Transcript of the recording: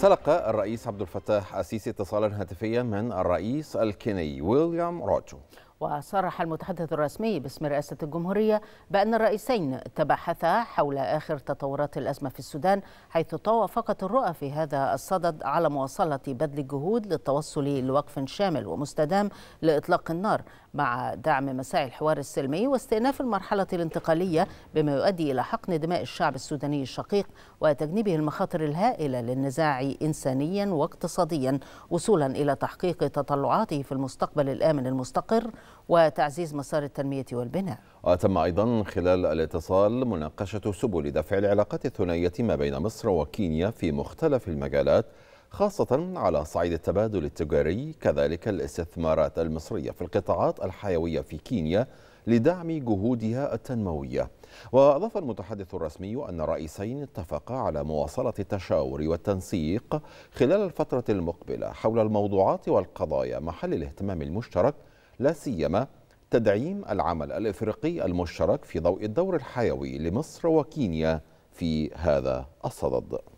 تلقى الرئيس عبد الفتاح السيسي اتصالا هاتفيا من الرئيس الكيني ويليام روتشو وصرح المتحدث الرسمي باسم رئاسة الجمهورية بأن الرئيسين تباحثا حول آخر تطورات الأزمة في السودان حيث توافقت الرؤى في هذا الصدد على مواصلة بذل الجهود للتوصل لوقف شامل ومستدام لإطلاق النار مع دعم مساعي الحوار السلمي واستئناف المرحلة الانتقالية بما يؤدي إلى حقن دماء الشعب السوداني الشقيق وتجنيبه المخاطر الهائلة للنزاع إنسانيا واقتصاديا وصولا إلى تحقيق تطلعاته في المستقبل الآمن المستقر وتعزيز مسار التنمية والبناء وتم أيضا خلال الاتصال مناقشة سبل دفع العلاقات الثنائية ما بين مصر وكينيا في مختلف المجالات خاصة على صعيد التبادل التجاري كذلك الاستثمارات المصرية في القطاعات الحيوية في كينيا لدعم جهودها التنموية وأضاف المتحدث الرسمي أن الرئيسين اتفقا على مواصلة التشاور والتنسيق خلال الفترة المقبلة حول الموضوعات والقضايا محل الاهتمام المشترك لا سيما تدعيم العمل الافريقي المشترك في ضوء الدور الحيوي لمصر وكينيا في هذا الصدد